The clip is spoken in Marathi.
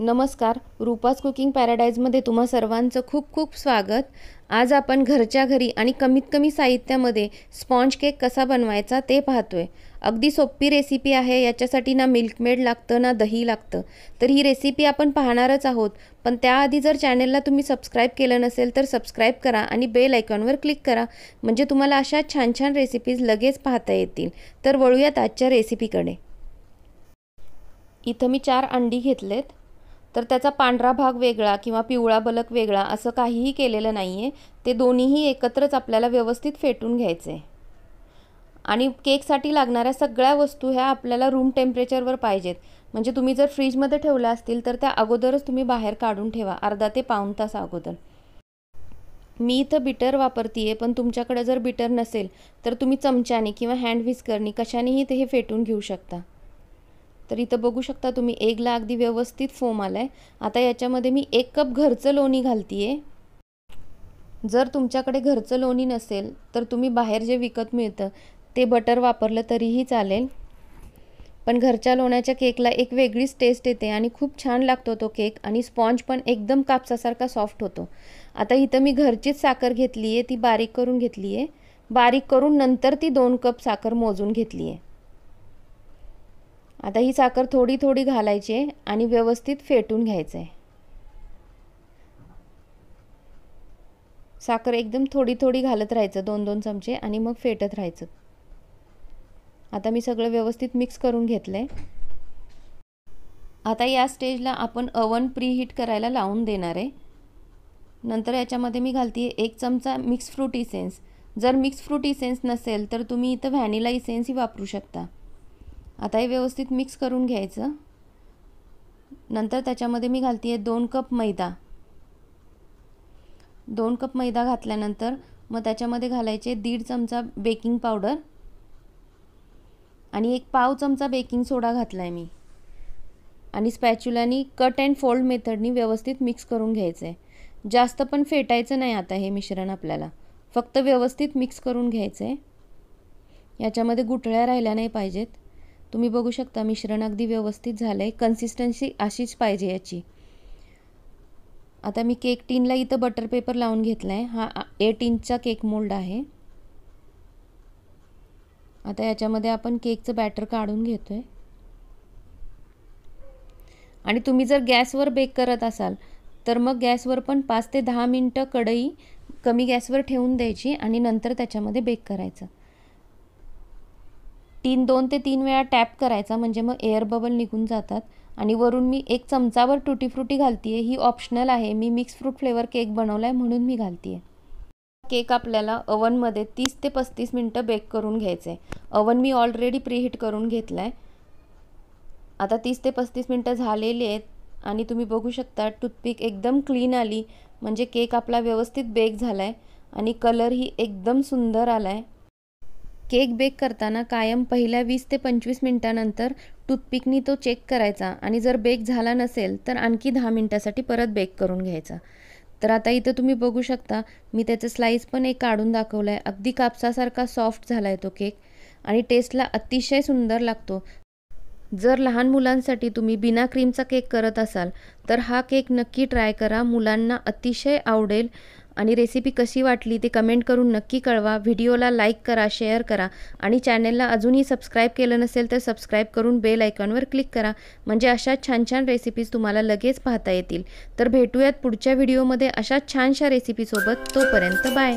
नमस्कार रूपास कुकिंग पॅराडाईजमध्ये तुम्हा सर्वांचं खूप खूप स्वागत आज आपण घरच्या घरी आणि कमीत कमी साहित्यामध्ये स्पॉन्ज केक कसा बनवायचा ते पाहतोय अगदी सोपी रेसिपी आहे याच्यासाठी ना मिल्कमेड लागतं ना दही लागतं तर ही रेसिपी आपण पाहणारच आहोत पण त्याआधी जर चॅनलला तुम्ही सबस्क्राईब केलं नसेल तर सबस्क्राईब करा आणि बेल आयकॉनवर क्लिक करा म्हणजे तुम्हाला अशा छान छान रेसिपीज लगेच पाहता येतील तर वळूयात आजच्या रेसिपीकडे इथं मी चार अंडी घेतलेत तर त्याचा पांढरा भाग वेगळा किंवा पिवळा बलक वेगळा असं काहीही केलेलं नाही आहे ते दोन्हीही एकत्रच आपल्याला व्यवस्थित फेटून घ्यायचं आहे आणि केकसाठी लागणाऱ्या सगळ्या वस्तू ह्या आपल्याला रूम टेम्परेचरवर पाहिजेत म्हणजे तुम्ही जर फ्रीजमध्ये ठेवल्या असतील तर त्या अगोदरच तुम्ही बाहेर काढून ठेवा अर्धा ते पाऊन तास अगोदर मी इथं बिटर वापरतीये आहे पण तुमच्याकडे जर बिटर नसेल तर तुम्ही चमच्याने किंवा हँड विस्करणी कशानेही ते हे फेटून घेऊ शकता तर इथं बघू शकता तुम्ही एकला अगदी व्यवस्थित फोम आला आहे आता याच्यामध्ये मी एक कप घरचं लोणी घालते आहे जर तुमच्याकडे घरचं लोणी नसेल तर तुम्ही बाहेर जे विकत मिळतं ते बटर वापरलं तरीही चालेल पण घरच्या लोण्याच्या केकला एक वेगळीच टेस्ट येते आणि खूप छान लागतो तो केक आणि स्पॉन्ज पण एकदम कापसासारखा सॉफ्ट होतो आता इथं मी घरचीच साखर घेतली आहे ती बारीक करून घेतली आहे बारीक करून नंतर ती दोन कप साखर मोजून घेतली आहे आता ही साखर थोडी थोडी घालायची आणि व्यवस्थित फेटून घ्यायचं आहे साखर एकदम थोडी थोडी घालत राहायचं दोन दोन चमचे आणि मग फेटत राहायचं आता मी सगळं व्यवस्थित मिक्स करून घेतलं आहे आता या स्टेजला आपण अवन प्री हीट करायला लावून देणार आहे नंतर याच्यामध्ये मी घालते एक चमचा मिक्स फ्रूट इसेन्स जर मिक्स फ्रूट इसेन्स नसेल तर तुम्ही इथं व्हॅनिला इसेन्सही वापरू शकता आता हे व्यवस्थित मिक्स करून घ्यायचं नंतर त्याच्यामध्ये मी घालते आहे दोन कप मैदा दोन कप मैदा घातल्यानंतर मग त्याच्यामध्ये घालायचे दीड चमचा बेकिंग पावडर आणि एक पाव चमचा बेकिंग सोडा घातला आहे मी आणि स्पॅच्युलानी कट अँड फोल्ड मेथडनी व्यवस्थित मिक्स करून घ्यायचं आहे जास्त पण फेटायचं नाही आता हे मिश्रण आपल्याला फक्त व्यवस्थित मिक्स करून घ्यायचं आहे याच्यामध्ये गुठळ्या राहिल्या नाही पाहिजेत तुम्ही बघू शकता मिश्रण अगदी व्यवस्थित झालं आहे कन्सिस्टन्सी अशीच पाहिजे याची आता मी केक टीनला इथं बटर पेपर लावून घेतला आहे हा एट इंचचा केक मोल्ड आहे आता याच्यामध्ये आपण केकचं बॅटर काढून घेतो आहे आणि तुम्ही जर गॅसवर बेक करत असाल तर मग गॅसवर पण पाच ते दहा मिनटं कढई कमी गॅसवर ठेवून द्यायची आणि नंतर त्याच्यामध्ये बेक करायचं तीन दोन ते तीन वेळा टॅप करायचा म्हणजे मग एअर बबल निघून जातात आणि वरून मी एक चमचावर टुटी फ्रुटी घालते आहे ही ऑप्शनल आहे मी मिक्स फ्रूट फ्लेवर केक बनवला आहे म्हणून मी घालती आहे केक आपल्याला अवनमध्ये तीस ते पस्तीस मिनटं बेक करून घ्यायचं आहे अवन मी ऑलरेडी प्रीहीट करून घेतला आहे आता तीस ते पस्तीस मिनटं झालेली आहेत आणि तुम्ही बघू शकता टूथपिक एकदम क्लीन आली म्हणजे केक आपला व्यवस्थित बेक झाला आहे आणि कलरही एकदम सुंदर आला आहे केक बेक करताना कायम पहिल्या वीस ते पंचवीस मिनटानंतर टूथपिकनी तो चेक करायचा आणि जर बेक झाला नसेल तर आणखी दहा मिनटासाठी परत बेक करून घ्यायचा तर आता इथं तुम्ही बघू शकता मी त्याचं स्लाईस पण एक काढून दाखवलं आहे अगदी कापसासारखा सॉफ्ट झाला आहे तो केक आणि टेस्टला अतिशय सुंदर लागतो जर लहान मुलांसाठी तुम्ही बिना क्रीमचा केक करत असाल तर हा केक नक्की ट्राय करा मुलांना अतिशय आवडेल आणि रेसिपी कशी वाटली ते कमेंट करून नक्की कळवा व्हिडिओला लाईक करा शेअर करा आणि चॅनेलला अजूनही सबस्क्राईब केलं नसेल तर सबस्क्राईब करून बेल आयकॉनवर क्लिक करा म्हणजे अशा छान छान रेसिपीज तुम्हाला लगेच पाहता येतील तर भेटूयात पुढच्या व्हिडिओमध्ये अशा छानशा रेसिपीसोबत तोपर्यंत बाय